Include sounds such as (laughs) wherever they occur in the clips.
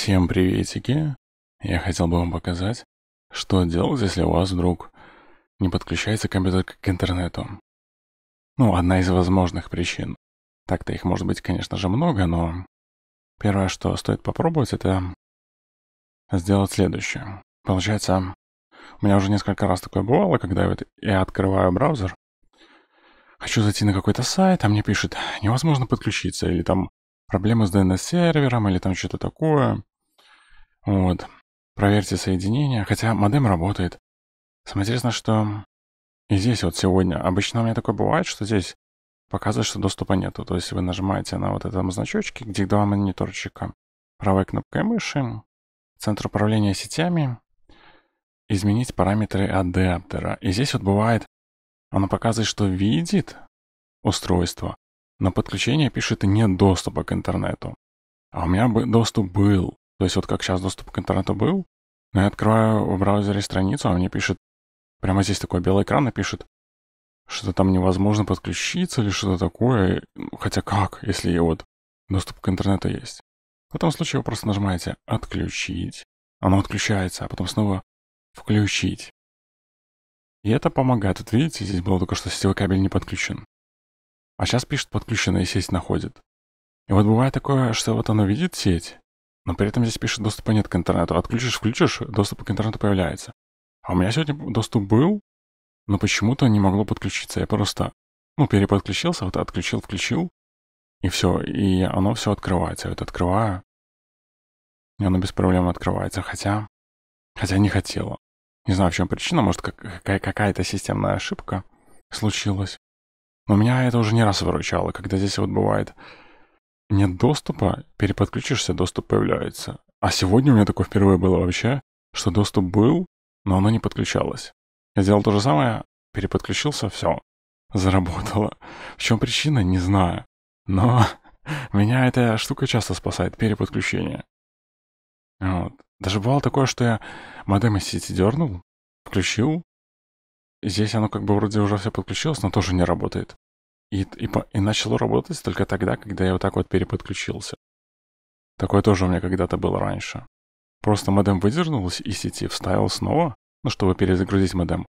Всем приветики! Я хотел бы вам показать, что делать, если у вас вдруг не подключается компьютер к интернету. Ну, одна из возможных причин. Так-то их может быть, конечно же, много, но первое, что стоит попробовать, это сделать следующее. Получается, у меня уже несколько раз такое бывало, когда вот я открываю браузер, хочу зайти на какой-то сайт, а мне пишет «невозможно подключиться» или там «проблемы с DNS-сервером» или там что-то такое. Вот. Проверьте соединение, хотя модем работает. Самое интересное, что и здесь вот сегодня. Обычно у меня такое бывает, что здесь показывает, что доступа нету. То есть вы нажимаете на вот этом значочке, где два мониторчика, правой кнопкой мыши, центр управления сетями, изменить параметры адаптера. И здесь вот бывает, оно показывает, что видит устройство, но подключение пишет «нет доступа к интернету». А у меня бы доступ был. То есть вот как сейчас доступ к интернету был, но я открываю в браузере страницу, а мне пишет, прямо здесь такой белый экран и пишет, что там невозможно подключиться или что-то такое. Хотя как, если вот доступ к интернету есть? В этом случае вы просто нажимаете «Отключить», оно отключается, а потом снова «Включить». И это помогает. Вот видите, здесь было только что сетевой кабель не подключен. А сейчас пишет подключено и сеть находит. И вот бывает такое, что вот оно видит сеть, но при этом здесь пишет, доступа нет к интернету. Отключишь, включишь, доступ к интернету появляется. А у меня сегодня доступ был, но почему-то не могло подключиться. Я просто, ну, переподключился, вот отключил, включил, и все. И оно все открывается. Я вот открываю, и оно без проблем открывается. Хотя, хотя не хотела. Не знаю, в чем причина, может, какая-то системная ошибка случилась. Но меня это уже не раз выручало, когда здесь вот бывает нет доступа, переподключишься, доступ появляется. А сегодня у меня такое впервые было вообще, что доступ был, но оно не подключалось. Я сделал то же самое, переподключился, все, заработало. В чем причина, не знаю. Но (laughs) меня эта штука часто спасает, переподключение. Вот. Даже бывало такое, что я модем из сети дернул, включил. Здесь оно как бы вроде уже все подключилось, но тоже не работает. И, и, и начало работать только тогда, когда я вот так вот переподключился. Такое тоже у меня когда-то было раньше. Просто модем выдернул из сети, вставил снова, ну, чтобы перезагрузить модем.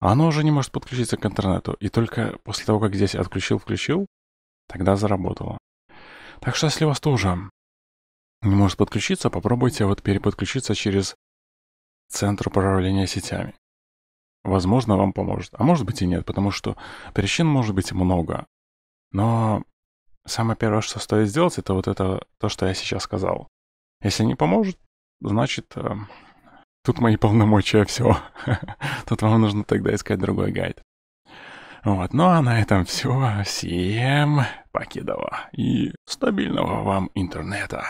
А оно уже не может подключиться к интернету. И только после того, как здесь отключил-включил, тогда заработало. Так что если у вас тоже не может подключиться, попробуйте вот переподключиться через центр управления сетями возможно, вам поможет. А может быть и нет, потому что причин может быть много. Но самое первое, что стоит сделать, это вот это то, что я сейчас сказал. Если не поможет, значит, э, тут мои полномочия, (laughs) все. Тут вам нужно тогда искать другой гайд. Вот, ну а на этом все. Всем покидова и стабильного вам интернета.